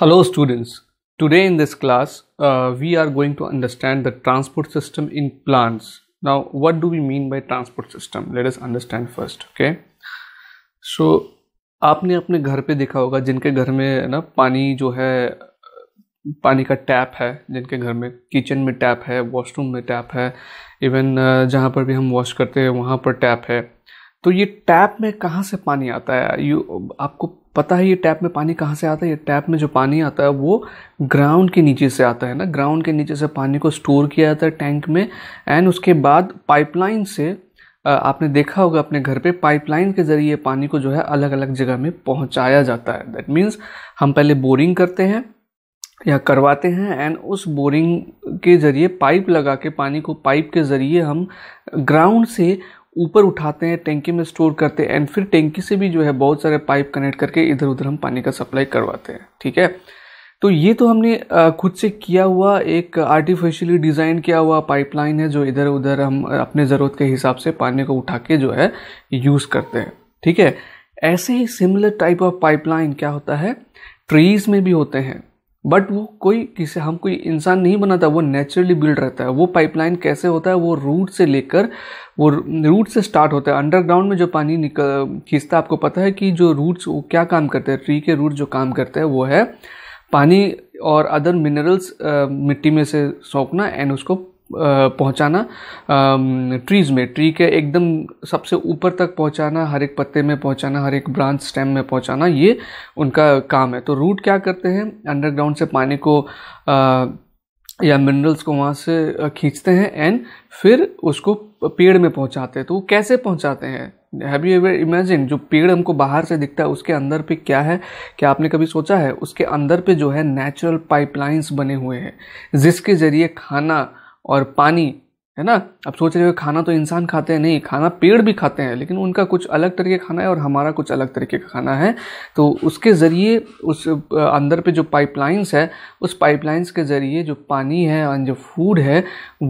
Hello students. Today in this class, uh, we are going to understand the transport system in plants. Now, what do we mean by transport system? Let us understand first, okay? So, आपने अपने घर पे देखा होगा जिनके घर में ना पानी जो है पानी का टैप है जिनके घर में किचन में टैप है वॉशरूम में टैप है इवन जहाँ पर भी हम वॉश करते हैं वहाँ पर टैप है तो ये टैप में कहाँ से पानी आता है यू आपको पता है ये टैप में पानी कहाँ से आता है ये टैप में जो पानी आता है वो ग्राउंड के नीचे से आता है ना ग्राउंड के नीचे से पानी को स्टोर किया जाता है टैंक में एंड उसके बाद पाइपलाइन से आपने देखा होगा अपने घर पे पाइपलाइन के ज़रिए पानी को जो है अलग अलग जगह में पहुंचाया जाता है दैट मीन्स हम पहले बोरिंग करते हैं या करवाते हैं एंड उस बोरिंग के ज़रिए पाइप लगा के पानी को पाइप के ज़रिए हम ग्राउंड से ऊपर उठाते हैं टैंकी में स्टोर करते हैं एंड फिर टैंकी से भी जो है बहुत सारे पाइप कनेक्ट करके इधर उधर हम पानी का सप्लाई करवाते हैं ठीक है तो ये तो हमने खुद से किया हुआ एक आर्टिफिशियली डिज़ाइन किया हुआ पाइपलाइन है जो इधर उधर हम अपने ज़रूरत के हिसाब से पानी को उठा के जो है यूज़ करते हैं ठीक है ऐसे ही सिमिलर टाइप ऑफ पाइपलाइन क्या होता है ट्रीज़ में भी होते हैं बट वो कोई किसी हम कोई इंसान नहीं बनाता वो नेचुरली बिल्ड रहता है वो पाइपलाइन कैसे होता है वो रूट से लेकर वो रूट से स्टार्ट होता है अंडरग्राउंड में जो पानी निकल खींचता है आपको पता है कि जो रूट्स वो क्या काम करते हैं ट्री के रूट जो काम करते हैं वो है पानी और अदर मिनरल्स मिट्टी में से सौंकना एंड उसको पहुंचाना ट्रीज़ में ट्री के एकदम सबसे ऊपर तक पहुंचाना हर एक पत्ते में पहुंचाना हर एक ब्रांच स्टेम में पहुंचाना ये उनका काम है तो रूट क्या करते हैं अंडरग्राउंड से पानी को आ, या मिनरल्स को वहाँ से खींचते हैं एंड फिर उसको पेड़ में पहुँचाते हैं तो वो कैसे पहुँचाते हैं हैव यू एवर इमेजिन जो पेड़ हमको बाहर से दिखता है उसके अंदर पे क्या है क्या आपने कभी सोचा है उसके अंदर पे जो है नेचुरल पाइपलाइंस बने हुए हैं जिसके ज़रिए खाना और पानी है ना अब सोच रहे हो खाना तो इंसान खाते हैं नहीं खाना पेड़ भी खाते हैं लेकिन उनका कुछ अलग तरीके का खाना है और हमारा कुछ अलग तरीके का खाना है तो उसके ज़रिए उस अंदर पे जो पाइपलाइंस है उस पाइपलाइंस के ज़रिए जो पानी है और जो फूड है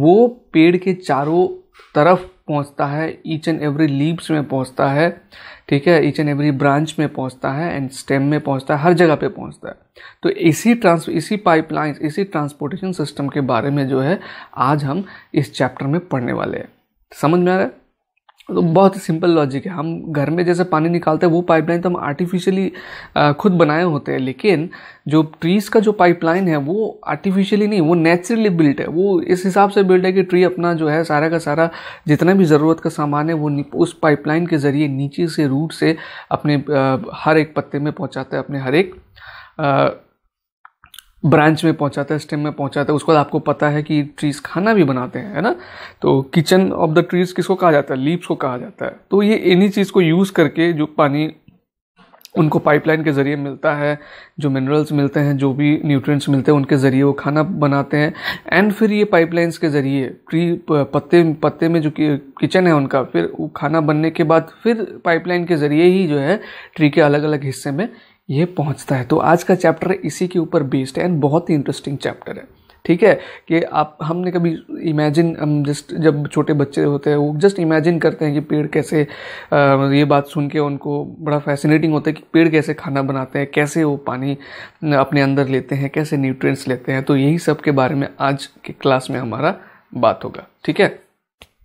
वो पेड़ के चारों तरफ पहुंचता है ईच एंड एवरी लीव्स में पहुंचता है ठीक है ईच एंड एवरी ब्रांच में पहुंचता है एंड स्टेम में पहुंचता है हर जगह पे पहुंचता है तो इसी ट्रांस इसी पाइपलाइंस इसी ट्रांसपोर्टेशन सिस्टम के बारे में जो है आज हम इस चैप्टर में पढ़ने वाले हैं समझ में आ रहा है तो बहुत ही सिंपल लॉजिक है हम घर में जैसे पानी निकालते हैं वो पाइपलाइन तो हम आर्टिफिशियली खुद बनाए होते हैं लेकिन जो ट्रीज़ का जो पाइपलाइन है वो आर्टिफिशियली नहीं वो नेचुरली बिल्ट है वो इस हिसाब से बिल्ट है कि ट्री अपना जो है सारा का सारा जितना भी ज़रूरत का सामान है वो उस पाइपलाइन के ज़रिए नीचे से रूट से अपने हर एक पत्ते में पहुँचाता है अपने हर एक ब्रांच में पहुंचाता है स्टेम में पहुंचाता है उसके बाद आपको पता है कि ट्रीज़ खाना भी बनाते हैं है ना तो किचन ऑफ द ट्रीज़ किसको कहा जाता है लीव्स को कहा जाता है तो ये इन्हीं चीज़ को यूज़ करके जो पानी उनको पाइपलाइन के ज़रिए मिलता है जो मिनरल्स मिलते हैं जो भी न्यूट्रिएंट्स मिलते हैं उनके ज़रिए वो खाना बनाते हैं एंड फिर ये पाइपलाइंस के ज़रिए ट्री पत्ते पत्ते में जो कि, किचन है उनका फिर वो खाना बनने के बाद फिर पाइपलाइन के ज़रिए ही जो है ट्री के अलग अलग हिस्से में ये पहुंचता है तो आज का चैप्टर इसी के ऊपर बेस्ड है एंड बहुत ही इंटरेस्टिंग चैप्टर है ठीक है कि आप हमने कभी इमेजिन हम जस्ट जब छोटे बच्चे होते हैं वो जस्ट इमेजिन करते हैं कि पेड़ कैसे आ, ये बात सुन के उनको बड़ा फैसिनेटिंग होता है कि पेड़ कैसे खाना बनाते हैं कैसे वो पानी अपने अंदर लेते हैं कैसे न्यूट्रिएंट्स लेते हैं तो यही सब के बारे में आज के क्लास में हमारा बात होगा ठीक है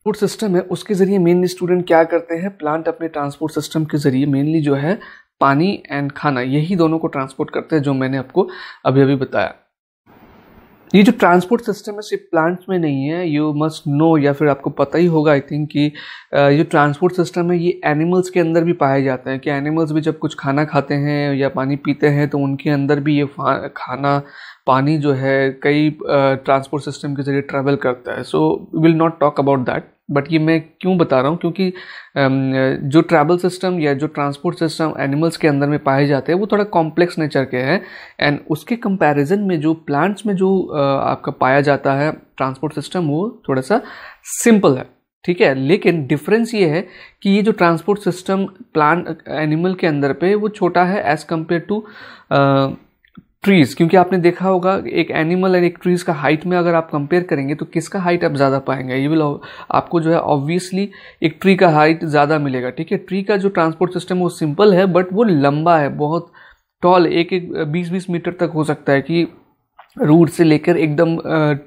ट्रांसपोर्ट सिस्टम है उसके ज़रिए मेनली स्टूडेंट क्या करते हैं प्लांट अपने ट्रांसपोर्ट सिस्टम के ज़रिए मेनली जो है पानी एंड खाना यही दोनों को ट्रांसपोर्ट करते हैं जो मैंने आपको अभी अभी बताया ये जो ट्रांसपोर्ट सिस्टम है सिर्फ प्लांट्स में नहीं है यू मस्ट नो या फिर आपको पता ही होगा आई थिंक कि ये ट्रांसपोर्ट सिस्टम है ये एनिमल्स के अंदर भी पाए जाते हैं कि एनिमल्स भी जब कुछ खाना खाते हैं या पानी पीते हैं तो उनके अंदर भी ये खाना पानी जो है कई ट्रांसपोर्ट सिस्टम के जरिए ट्रैवल करता है so will not talk about that but ये मैं क्यों बता रहा हूँ क्योंकि जो ट्रैवल सिस्टम या जो ट्रांसपोर्ट सिस्टम एनिमल्स के अंदर में पाए जाते हैं वो थोड़ा कॉम्प्लेक्स नेचर के हैं एंड उसके कंपैरिजन में जो प्लांट्स में जो आपका पाया जाता है ट्रांसपोर्ट सिस्टम वो थोड़ा सा सिंपल है ठीक है लेकिन डिफरेंस ये है कि ये जो ट्रांसपोर्ट सिस्टम प्लांट एनिमल के अंदर पे वो छोटा है एज़ कम्पेयर टू ट्रीज़ क्योंकि आपने देखा होगा एक एनिमल एंड एक ट्रीज़ का हाइट में अगर आप कंपेयर करेंगे तो किसका हाइट आप ज़्यादा पाएंगे ये विल आपको जो है ऑब्वियसली एक ट्री का हाइट ज़्यादा मिलेगा ठीक है ट्री का जो ट्रांसपोर्ट सिस्टम वो सिंपल है बट वो लंबा है बहुत टॉल एक एक बीस बीस मीटर तक हो सकता है कि रूट से लेकर एकदम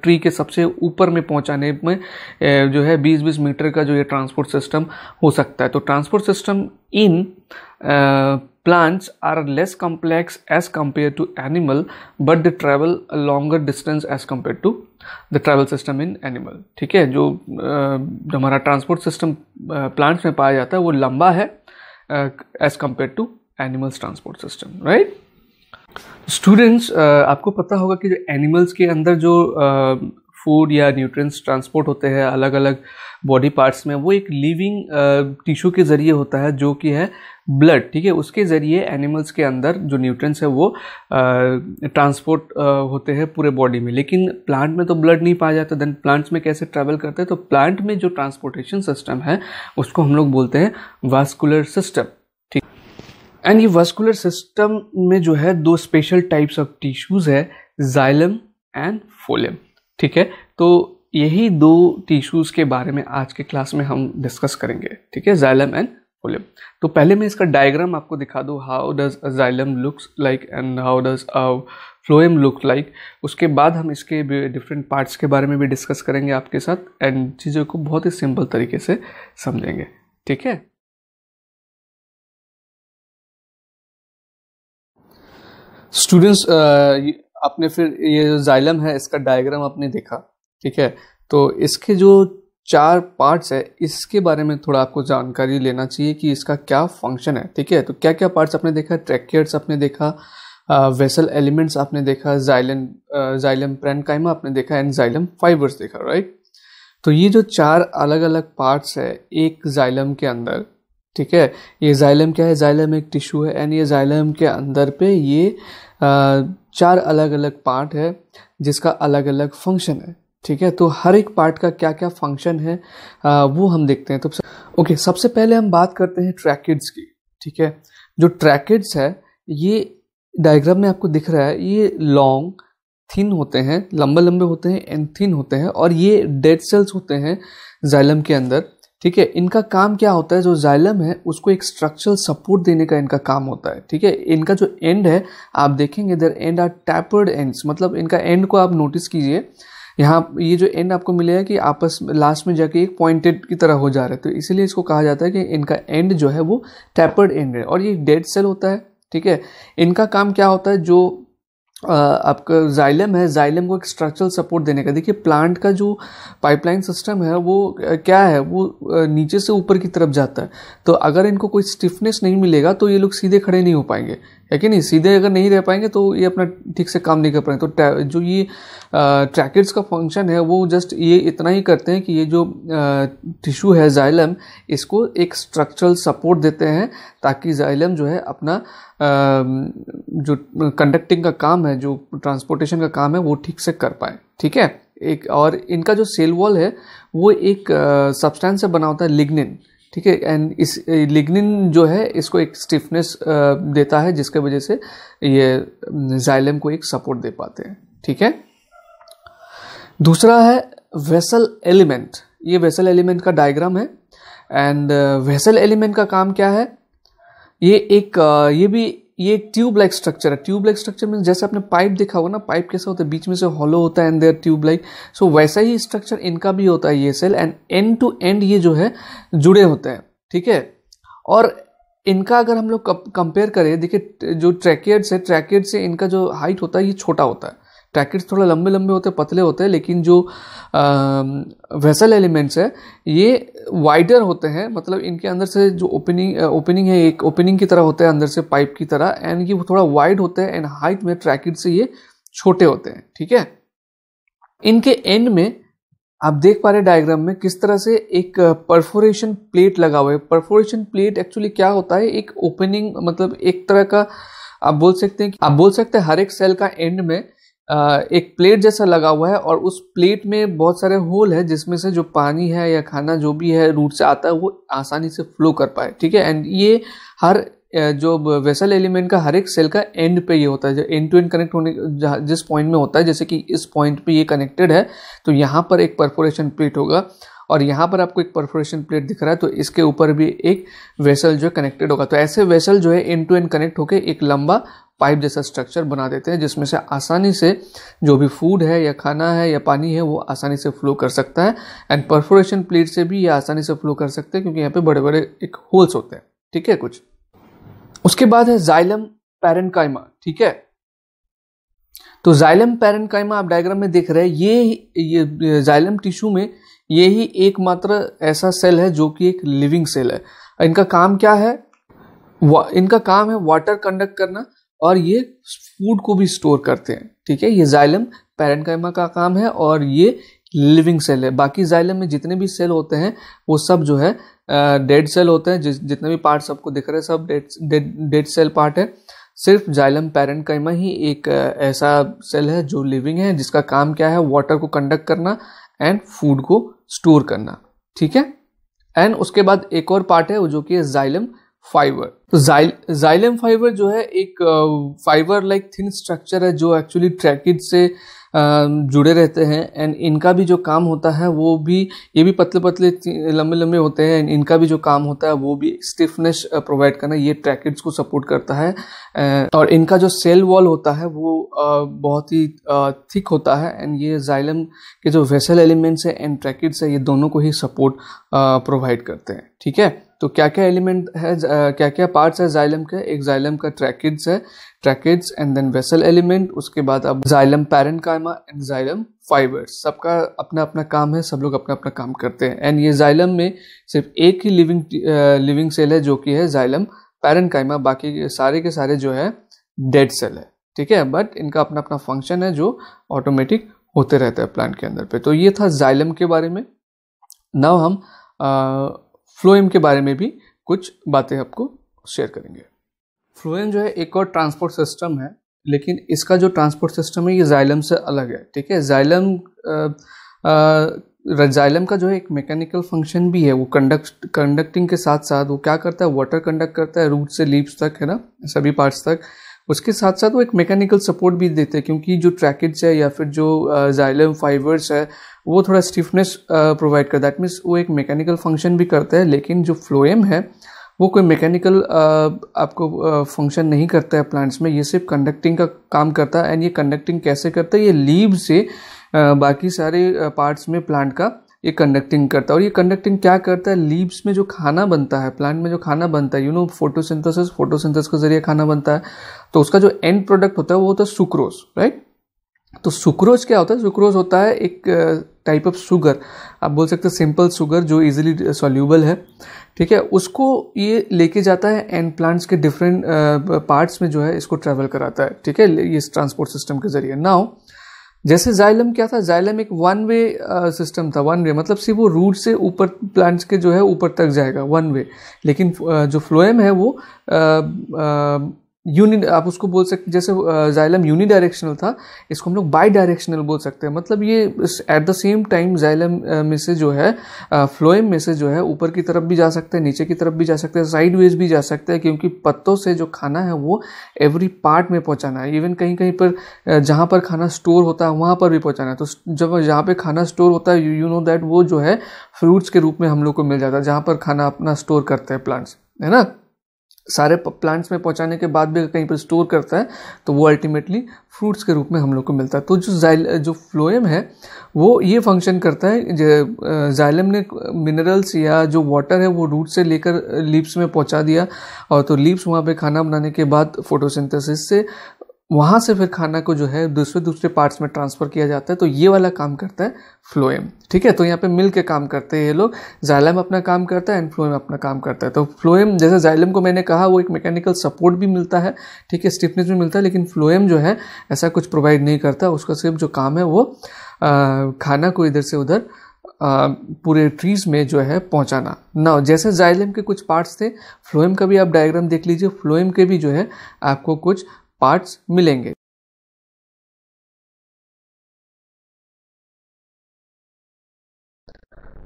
ट्री के सबसे ऊपर में पहुंचाने में जो है 20-20 मीटर का जो ये ट्रांसपोर्ट सिस्टम हो सकता है तो transport system in Plants are less complex as compared to animal but they travel a longer distance as compared to the travel system in animal ठीक है जो हमारा ट्रांसपोर्ट सिस्टम प्लांट्स में पाया जाता है वो लंबा है as compare to animals transport system right students आपको पता होगा कि जो एनिमल्स के अंदर जो फूड uh, या न्यूट्रिएंट्स ट्रांसपोर्ट होते हैं अलग अलग बॉडी पार्ट्स में वो एक लिविंग टिश्यू uh, के ज़रिए होता है जो कि है ब्लड ठीक है उसके ज़रिए एनिमल्स के अंदर जो न्यूट्रंस है वो ट्रांसपोर्ट होते हैं पूरे बॉडी में लेकिन प्लांट में तो ब्लड नहीं पाया जाता देन प्लांट्स में कैसे ट्रैवल करते हैं तो प्लांट में जो ट्रांसपोर्टेशन सिस्टम है उसको हम लोग बोलते हैं वास्कुलर सिस्टम ठीक एंड ये वास्कुलर सिस्टम में जो है दो स्पेशल टाइप्स ऑफ टिश्यूज़ है जाइलम एंड फोलियम ठीक है तो यही दो टिश्यूज़ के बारे में आज के क्लास में हम डिस्कस करेंगे ठीक है जाइलम एंड बोले तो पहले मैं इसका डायग्राम आपको दिखा दूँ how does a xylem looks like and how does phloem look like उसके बाद हम इसके डिफरेंट पार्ट्स के बारे में भी डिस्कस करेंगे आपके साथ एंड चीज़ों को बहुत ही सिंपल तरीके से समझेंगे ठीक है स्टूडेंट्स आपने फिर ये जाइलम है इसका डायग्राम आपने देखा ठीक है तो इसके जो चार पार्ट्स है इसके बारे में थोड़ा आपको जानकारी लेना चाहिए कि इसका क्या फंक्शन है ठीक है तो क्या क्या पार्ट्स आपने देखा ट्रैकियर्स आपने देखा वेसल एलिमेंट्स आपने देखा जाइलम जाइलम प्रेनकाइमा आपने देखा एंड जाइलम फाइबर्स देखा राइट तो ये जो चार अलग अलग पार्ट्स है एक जाइलम के अंदर ठीक है ये जाइलम क्या है जाइलम एक टिश्यू है एंड ये जाइलम के अंदर पे ये चार अलग अलग पार्ट है जिसका अलग अलग फंक्शन है ठीक है तो हर एक पार्ट का क्या क्या फंक्शन है आ, वो हम देखते हैं तो ओके सबसे पहले हम बात करते हैं ट्रैकिड्स की ठीक है जो ट्रैकिड्स है ये डायग्राम में आपको दिख रहा है ये लॉन्ग थिन होते हैं लंबे लंबे होते हैं एंड थिन होते हैं और ये डेड सेल्स होते हैं जाइलम के अंदर ठीक है इनका काम क्या होता है जो जाइलम है उसको एक स्ट्रक्चरल सपोर्ट देने का इनका काम होता है ठीक है इनका जो एंड है आप देखेंगे इधर एंड आर टैपर्ड एंड्स मतलब इनका एंड को आप नोटिस कीजिए यहाँ ये जो एंड आपको मिलेगा कि आपस में लास्ट में जाके एक पॉइंटेड की तरह हो जा रहा है तो इसीलिए इसको कहा जाता है कि इनका एंड जो है वो टैपर्ड एंड है और ये डेड सेल होता है ठीक है इनका काम क्या होता है जो आपका जाइलम है जाइलम को एक स्ट्रक्चरल सपोर्ट देने का देखिए प्लांट का जो पाइपलाइन सिस्टम है वो क्या है वो नीचे से ऊपर की तरफ जाता है तो अगर इनको कोई स्टिफनेस नहीं मिलेगा तो ये लोग सीधे खड़े नहीं हो पाएंगे है कि नहीं सीधे अगर नहीं रह पाएंगे तो ये अपना ठीक से काम नहीं कर पाएंगे तो जो ये ट्रैकेट्स का फंक्शन है वो जस्ट ये इतना ही करते हैं कि ये जो टिश्यू है जाइलम इसको एक स्ट्रक्चरल सपोर्ट देते हैं ताकि जाइलम जो है अपना आ, जो कंडक्टिंग का काम है जो ट्रांसपोर्टेशन का काम है वो ठीक से कर पाए ठीक है एक और इनका जो सेल वॉल है वो एक सब्सटेंस से बना होता है लिग्निन ठीक है एंड इस लिग्निन जो है इसको एक स्टिफनेस देता है जिसके वजह से ये जाइलम को एक सपोर्ट दे पाते हैं ठीक है दूसरा है वेसल एलिमेंट ये वेसल एलिमेंट का डायग्राम है एंड वेसल एलिमेंट का काम क्या है ये एक ये भी ये एक ट्यूब लाइक स्ट्रक्चर है ट्यूब लाइक स्ट्रक्चर में जैसे आपने पाइप देखा होगा ना पाइप कैसा होता है बीच में से हॉलो होता है and there tube like so वैसा ही स्ट्रक्चर इनका भी होता है ये cell end end to end ये जो है जुड़े होते हैं ठीक है और इनका अगर हम लोग कंपेयर करें देखिए जो ट्रैकेड है ट्रैकेड से इनका जो हाइट होता है ये छोटा होता है ट्रैकेट्स थोड़े लंबे लंबे होते पतले होते हैं लेकिन जो वेसल एलिमेंट्स है ये वाइडर होते हैं मतलब इनके अंदर से जो ओपनिंग ओपनिंग है एक ओपनिंग की तरह होता है अंदर से पाइप की तरह एंड ये थोड़ा वाइड होते हैं एंड हाइट में ट्रैकेट से ये छोटे होते हैं ठीक है इनके एंड में आप देख पा रहे डायग्राम में किस तरह से एक परफोरेशन प्लेट लगा हुआ है परफोरेशन प्लेट एक्चुअली क्या होता है एक ओपनिंग मतलब एक तरह का आप बोल सकते हैं कि आप बोल सकते हैं हर एक सेल का एंड में एक प्लेट जैसा लगा हुआ है और उस प्लेट में बहुत सारे होल है जिसमें से जो पानी है या खाना जो भी है रूट से आता है वो आसानी से फ्लो कर पाए ठीक है एंड ये हर जो वेसल एलिमेंट का हर एक सेल का एंड पे ये होता है जो एंड टू एंड कनेक्ट होने जिस पॉइंट में होता है जैसे कि इस पॉइंट पे ये कनेक्टेड है तो यहाँ पर एक परफोरेशन प्लेट होगा और यहाँ पर आपको एक परफोरेशन प्लेट दिख रहा है तो इसके ऊपर भी एक वेसल जो है कनेक्टेड होगा तो ऐसे वेसल जो है एंड टू एंड कनेक्ट होकर एक लंबा पाइप जैसा स्ट्रक्चर बना देते हैं जिसमें से आसानी से जो भी फूड है या खाना है या पानी है वो आसानी से फ्लो कर सकता है एंड परफोरेशन प्लेट से भी ये आसानी से फ्लो कर सकते हैं क्योंकि यहाँ पे बड़े बड़े एक होल्स होते हैं ठीक है कुछ उसके बाद है जाइलम पैरेंकाइमा ठीक है तो जाइलम पैरनकाइमा आप डायग्राम में देख रहे हैं ये ये जाइलम टिश्यू में ये ही एकमात्र ऐसा सेल है जो कि एक लिविंग सेल है इनका काम क्या है इनका काम है वाटर कंडक्ट करना और ये फूड को भी स्टोर करते हैं ठीक है ये जाइलम पैरेंकाइमा का काम है और ये लिविंग सेल है बाकी जाइलम में जितने भी सेल होते हैं वो सब जो है डेड सेल होते हैं जितने भी पार्ट सबको दिख रहे हैं सब डेड डेड सेल पार्ट है सिर्फ जाइलम पैरेंकाइमा ही एक ऐसा सेल है जो लिविंग है जिसका काम क्या है वाटर को कंडक्ट करना एंड फूड को स्टोर करना ठीक है एंड उसके बाद एक और पार्ट है जो कि जाइलम फाइबर तो जाइलम फाइबर जो है एक फाइबर लाइक थिन स्ट्रक्चर है जो एक्चुअली ट्रैकिड से जुड़े रहते हैं एंड इनका भी जो काम होता है वो भी ये भी पतले पतले लंबे लंबे होते हैं एंड इनका भी जो काम होता है वो भी स्टिफनेस प्रोवाइड करना ये ट्रैकिड्स को सपोर्ट करता है और इनका जो सेल वॉल होता है वो बहुत ही थिक होता है एंड ये जाइलम के जो वेसल एलिमेंट्स हैं एंड ट्रैकिड्स है ये दोनों को ही सपोर्ट प्रोवाइड करते हैं ठीक है तो क्या क्या एलिमेंट है क्या क्या पार्ट्स है जाइलम के एक जाइलम का ट्रैकिड्स है tracheids and then vessel element उसके बाद अब xylem parenchyma and xylem fibres सबका अपना अपना काम है सब लोग अपना अपना काम करते हैं एंड ये जाइलम में सिर्फ एक ही लिविंग लिविंग सेल है जो कि है जाइलम पैरन कायमा बाकी सारे के सारे जो है डेड सेल है ठीक है बट इनका अपना अपना फंक्शन है जो ऑटोमेटिक होते रहता है प्लांट के अंदर पे तो ये था जाइलम के बारे में नाउ हम आ, फ्लोएम के बारे में भी कुछ बातें आपको शेयर करेंगे फ्लोएम जो है एक और ट्रांसपोर्ट सिस्टम है लेकिन इसका जो ट्रांसपोर्ट सिस्टम है ये जाइलम से अलग है ठीक है जाइलम जाइलम का जो है एक मैकेनिकल फंक्शन भी है वो कंडक्ट कंडक्टिंग के साथ साथ वो क्या करता है वाटर कंडक्ट करता है रूट से लीव्स तक है ना सभी पार्ट्स तक उसके साथ साथ वो एक मैकेनिकल सपोर्ट भी देते हैं क्योंकि जो ट्रैकेट्स है या फिर जो जाइलम फाइबर्स है वो थोड़ा स्टिफनेस प्रोवाइड करता है दैट मीन्स वो एक मैकेनिकल फंक्शन भी करता है लेकिन जो फ्लोएम है वो कोई मैकेनिकल uh, आपको फंक्शन uh, नहीं करता है प्लांट्स में ये सिर्फ कंडक्टिंग का काम करता है एंड ये कंडक्टिंग कैसे करता है ये लीव से uh, बाकी सारे पार्ट्स में प्लांट का ये कंडक्टिंग करता है और ये कंडक्टिंग क्या करता है लीव्स में जो खाना बनता है प्लांट में जो खाना बनता है यू नो फोटोसिंथेसिस फोटोसिंथेसिस के जरिए खाना बनता है तो उसका जो एंड प्रोडक्ट होता है वो होता है सुक्रोज राइट तो सुक्रोज क्या होता है सुक्रोज होता है एक टाइप ऑफ शुगर आप बोल सकते हैं सिंपल शुगर जो इजीली सॉल्यूबल है ठीक है उसको ये लेके जाता है एंड प्लांट्स के डिफरेंट पार्ट्स में जो है इसको ट्रैवल कराता है ठीक है इस ट्रांसपोर्ट सिस्टम के जरिए नाउ जैसे जाइलम क्या था जाइलम एक वन वे सिस्टम था वन वे मतलब सिर्फ वो रूट से ऊपर प्लांट्स के जो है ऊपर तक जाएगा वन वे लेकिन uh, जो फ्लोएम है वो uh, uh, यूनि आप उसको बोल सकते जैसे जाइलम यूनि डायरेक्शनल था इसको हम लोग बाई डायरेक्शनल बोल सकते हैं मतलब ये at the same time xylem में से जो है फ्लोएम में से जो है ऊपर की तरफ भी जा सकते हैं नीचे की तरफ भी जा सकते हैं साइड वेज भी जा सकते हैं क्योंकि पत्तों से जो खाना है वो एवरी पार्ट में पहुँचाना है इवन कहीं कहीं पर जहाँ पर खाना स्टोर होता है वहाँ पर भी पहुँचाना है तो जब जहाँ पर खाना स्टोर होता है यू नो दैट वो जो है फ्रूट्स के रूप में हम लोग को मिल जाता है जहाँ पर खाना अपना स्टोर करते हैं प्लांट्स है ना सारे प्लांट्स में पहुंचाने के बाद भी कहीं पर स्टोर करता है तो वो अल्टीमेटली फ्रूट्स के रूप में हम लोग को मिलता है तो जो जाइल जो फ्लोएम है वो ये फंक्शन करता है जाइलम ने मिनरल्स या जो वाटर है वो रूट से लेकर लीप्स में पहुंचा दिया और तो लीप्स वहाँ पे खाना बनाने के बाद फोटोसिंथेसिस से वहाँ से फिर खाना को जो है दूसरे दूसरे पार्ट्स में ट्रांसफ़र किया जाता है तो ये वाला काम करता है फ्लोएम ठीक है तो यहाँ पे मिल के काम करते हैं ये लोग जाइलम अपना काम करता है एंड फ्लोएम अपना काम करता है तो फ्लोएम जैसे जाइलम को मैंने कहा वो एक मैकेनिकल सपोर्ट भी मिलता है ठीक है स्टिफनेस भी मिलता है लेकिन फ्लोएम जो है ऐसा कुछ प्रोवाइड नहीं करता उसका सिर्फ जो काम है वो आ, खाना को इधर से उधर आ, पूरे ट्रीज में जो है पहुंचाना ना जैसे जाइलम के कुछ पार्ट्स थे फ्लोएम का भी आप डायग्राम देख लीजिए फ्लोएम के भी जो है आपको कुछ पार्ट्स मिलेंगे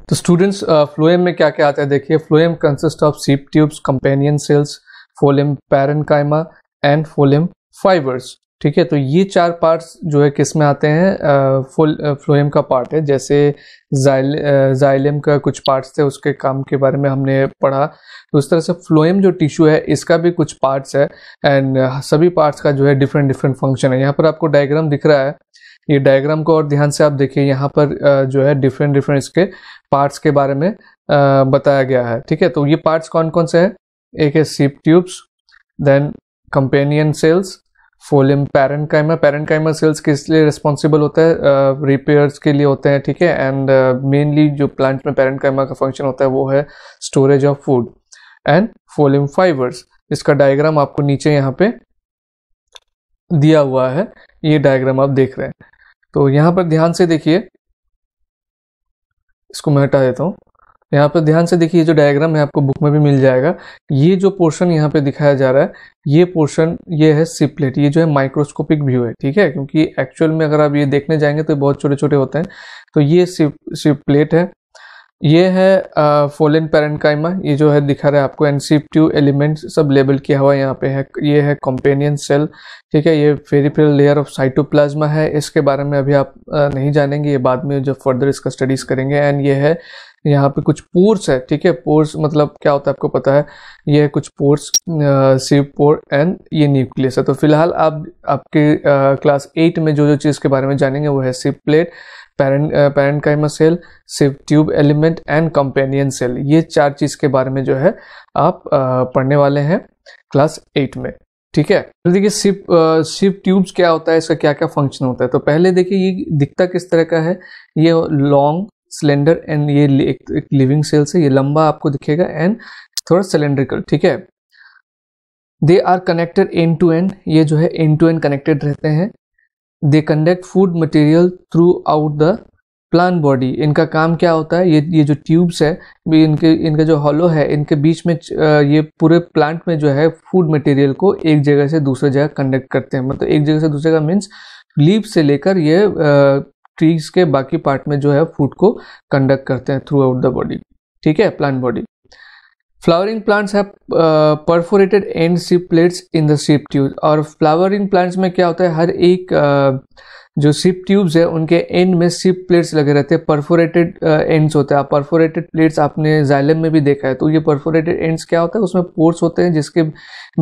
तो स्टूडेंट्स फ्लोएम uh, में क्या क्या आता है देखिए phloem consist of sieve tubes companion cells phloem parenchyma and phloem fibres ठीक है तो ये चार पार्ट्स जो है किस में आते हैं फुल फ्लोएम का पार्ट है जैसे जाइल जाइलेम का कुछ पार्ट्स थे उसके काम के बारे में हमने पढ़ा तो उस तरह से फ्लोएम जो टिश्यू है इसका भी कुछ पार्ट्स है एंड सभी पार्ट्स का जो है डिफरेंट डिफरेंट फंक्शन है यहाँ पर आपको डायग्राम दिख रहा है ये डायग्राम को और ध्यान से आप देखिए यहाँ पर जो है डिफरेंट डिफरेंट इसके पार्ट्स के बारे में बताया गया है ठीक है तो ये पार्ट्स कौन कौन से हैं एक है sieve tubes then companion cells phloem parent parenchyma cells किस लिए रिस्पॉन्सिबल होता है रिपेयर्स uh, के लिए होते हैं ठीक है एंड मेनली जो प्लांट में पैरेंकाइमा का फंक्शन होता है वो है storage of food and phloem fibres इसका डायग्राम आपको नीचे यहाँ पे दिया हुआ है ये डायग्राम आप देख रहे हैं तो यहाँ पर ध्यान से देखिए इसको मैं हटा देता हूँ यहाँ पर ध्यान से देखिए जो डायग्राम है आपको बुक में भी मिल जाएगा ये जो पोर्शन यहाँ पे दिखाया जा रहा है ये पोर्शन ये है सिपलेट ये जो है माइक्रोस्कोपिक व्यू है ठीक है क्योंकि एक्चुअल में अगर आप ये देखने जाएंगे तो बहुत छोटे छोटे होते हैं तो ये सिप सिपलेट है ये है फोलिन पेरेंटकाइमा ये जो है दिखा रहा है आपको एनसीप्ट्यू एलिमेंट्स सब लेबल किया हुआ यहाँ पे है ये है कॉम्पेनियन सेल ठीक है ये फेरीफेल लेयर ऑफ साइटोप्लाज्मा है इसके बारे में अभी आप नहीं जानेंगे ये बाद में जब फर्दर इसका स्टडीज़ करेंगे एंड ये है यहाँ पे कुछ पोर्स है ठीक है पोर्स मतलब क्या होता है आपको पता है ये है कुछ पोर्स सीव पोर एंड ये न्यूक्लियस है तो फिलहाल आप आपके क्लास एट में जो जो चीज़ के बारे में जानेंगे वो है sieve plate parent parenchyma cell sieve tube element and companion cell ये चार चीज़ के बारे में जो है आप uh, पढ़ने वाले हैं क्लास एट में ठीक है तो देखिए सिप सिप ट्यूब्स क्या होता है इसका क्या क्या फंक्शन होता है तो पहले देखिए ये दिखता किस तरह का है ये लॉन्ग सिलेंडर एंड ये एक लिविंग सेल से ये लंबा आपको दिखेगा एंड थोड़ा सिलेंड्रिकल ठीक है they are connected end to end ये जो है एंड टू एंड कनेक्टेड रहते हैं they conduct food material throughout the plant body इनका काम क्या होता है ये ये जो ट्यूब्स है इनके इनका जो हॉलो है इनके बीच में ये पूरे प्लांट में जो है फूड मटेरियल को एक जगह से दूसरे जगह कंडक्ट करते हैं मतलब एक जगह से दूसरे जगह मीन्स लीव से लेकर ये ट्रीज के बाकी पार्ट में जो है फूड को कंडक्ट करते हैं थ्रू आउट द बॉडी ठीक है plant body flowering plants have perforated end sieve plates in the sieve tube और फ्लावरिंग प्लांट्स में क्या होता है हर एक uh, जो सिप ट्यूब्स है उनके एंड में सिप प्लेट्स लगे रहते हैं परफोरेटेड एंड्स uh, होते हैं परफोरेटेड प्लेट्स आपने जाइलम में भी देखा है तो ये परफोरेटेड एंड्स क्या होता है उसमें पोर्ट्स होते हैं जिसके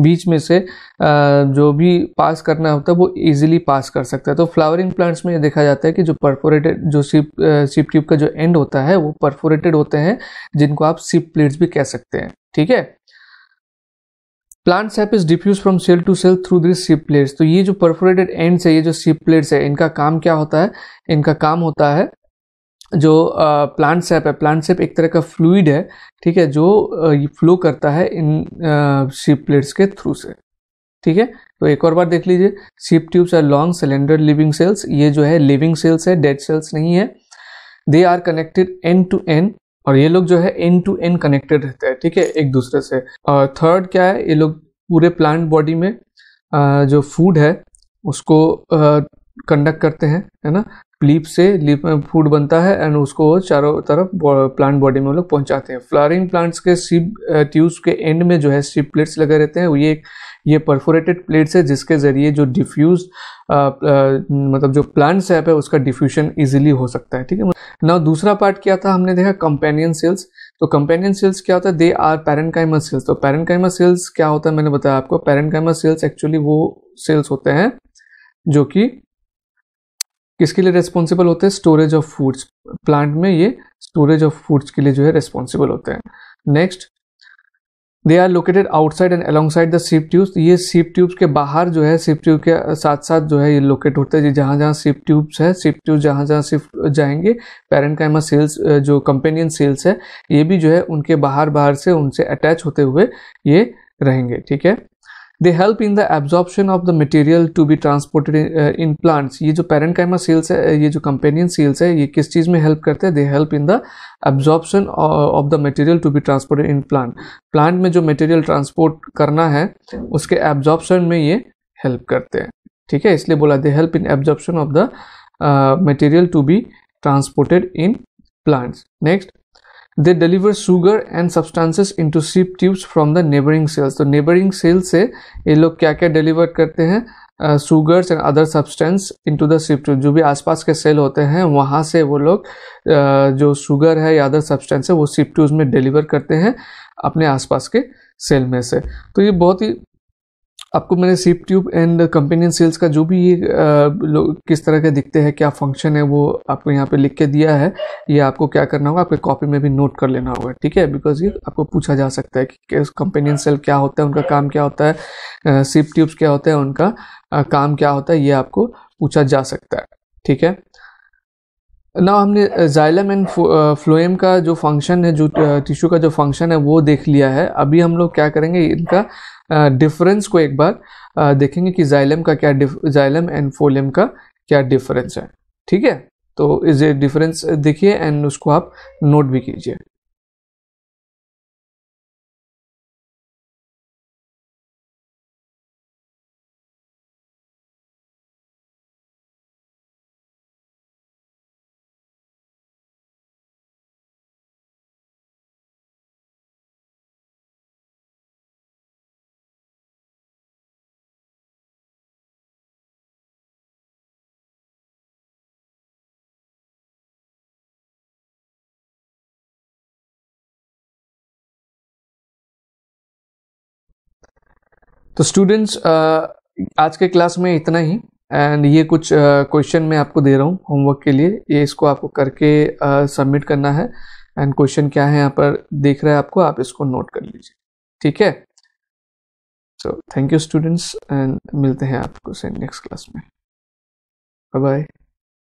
बीच में से uh, जो भी पास करना होता है वो ईजिली पास कर सकता है तो फ्लावरिंग प्लांट्स में ये देखा जाता है कि जो परफोरेटेड जो सिप uh, सिप ट्यूब का जो एंड होता है वो परफोरेटेड होते हैं जिनको आप सिप प्लेट्स भी कह सकते हैं ठीक है plant sap is diffuse from cell to cell through this plates तो ये जो परफोरेटेड एंड्स है ये जो प्लेट्स है इनका काम क्या होता है इनका काम होता है जो प्लांट सैप है प्लांट सैप एक तरह का फ्लूड है ठीक है जो फ्लो करता है इन प्लेट्स के थ्रू से ठीक है तो एक और बार देख लीजिए sieve tubes are long cylinder living cells ये जो है लिविंग सेल्स है डेड सेल्स नहीं है they are connected end to end और ये लोग जो है एन टू एंड कनेक्टेड रहते हैं ठीक है एक दूसरे से और थर्ड क्या है ये लोग पूरे प्लांट बॉडी में जो फूड है उसको कंडक्ट करते हैं है ना लीप से लीप में फूड बनता है एंड उसको चारों तरफ प्लांट बॉडी में लोग पहुंचाते हैं फ्लावरिंग प्लांट्स के सीप ट्यूब्स के एंड में जो है सीप प्लेट्स लगे रहते हैं ये एक ये परफोरेटेड प्लेट्स है जिसके ज़रिए जो डिफ्यूज मतलब जो प्लांट सैप है उसका डिफ्यूशन ईजिली हो सकता है ठीक है ना दूसरा पार्ट क्या था हमने देखा कंपेनियन सेल्स तो कंपेनियन सेल्स क्या होता है दे आर पैरेंकाइमा सेल्स तो पैरेंकाइमा सेल्स क्या होता है मैंने बताया आपको पेरेंटकाइमा सेल्स एक्चुअली वो सेल्स होते हैं जो कि किसके लिए रेस्पॉन्सिबल होते हैं स्टोरेज ऑफ फूड्स प्लांट में ये स्टोरेज ऑफ फूड्स के लिए जो है रेस्पॉन्सिबल होते हैं next they are located outside and alongside the sieve tubes ये सीप ट्यूब्स के बाहर जो है सीप ट्यूब के साथ साथ जो है ये लोकेट होते हैं जहाँ जहाँ सीप ट्यूब्स है सीप ट्यूब जहाँ जहाँ शिफ्ट जाएंगे पेरेंट कैमा सेल्स जो कंपेनियन सेल्स है ये भी जो है उनके बाहर बाहर से उनसे अटैच होते हुए ये रहेंगे ठीक है they help in the absorption of the material to be transported in plants ये जो पेरेंट कैमा सील्स है ये जो कंपेनियन सील्स है ये किस चीज़ में हेल्प करते हैं they help in the absorption of the material to be transported in plant plant में जो मटेरियल ट्रांसपोर्ट करना है उसके एब्जॉर्प्शन में ये हेल्प करते हैं ठीक है इसलिए बोला they help in absorption of the material to be transported in plants next they deliver sugar and substances into sieve tubes from the neighbouring cells तो नेबरिंग सेल से ये लोग क्या क्या डिलीवर करते हैं sugars and other substance into the sieve tube जो भी आसपास के सेल होते हैं वहाँ से वो लोग uh, जो शुगर है या अदर सब्सटेंस है वो सीप ट्यूब्स में डिलीवर करते हैं अपने आसपास के सेल में से तो ये बहुत ही आपको मैंने सीप ट्यूब एंड कंपेनियन सेल्स का जो भी ये किस तरह के दिखते हैं क्या फंक्शन है वो आपको यहाँ पे लिख के दिया है ये आपको क्या करना होगा आपके कॉपी में भी नोट कर लेना होगा ठीक है बिकॉज ये आपको पूछा जा सकता है कि कंपेनियन सेल क्या होता है उनका काम क्या होता है सीप ट्यूब्स क्या होता है उनका आ, काम क्या होता है ये आपको पूछा जा सकता है ठीक है ना हमने जाइलम एंड फ्लोएम का जो फंक्शन है जो टिश्यू का जो फंक्शन है वो देख लिया है अभी हम लोग क्या करेंगे इनका डिफरेंस uh, को एक बार uh, देखेंगे कि जाइलम का क्या जाइलम एंड फोलियम का क्या डिफरेंस है ठीक है तो इसे डिफरेंस देखिए एंड उसको आप नोट भी कीजिए तो स्टूडेंट्स uh, आज के क्लास में इतना ही एंड ये कुछ क्वेश्चन uh, मैं आपको दे रहा हूँ होमवर्क के लिए ये इसको आपको करके सबमिट uh, करना है एंड क्वेश्चन क्या है यहाँ पर देख रहा है आपको आप इसको नोट कर लीजिए ठीक है so thank you students and मिलते हैं आपको से नेक्स्ट क्लास में बाय बाय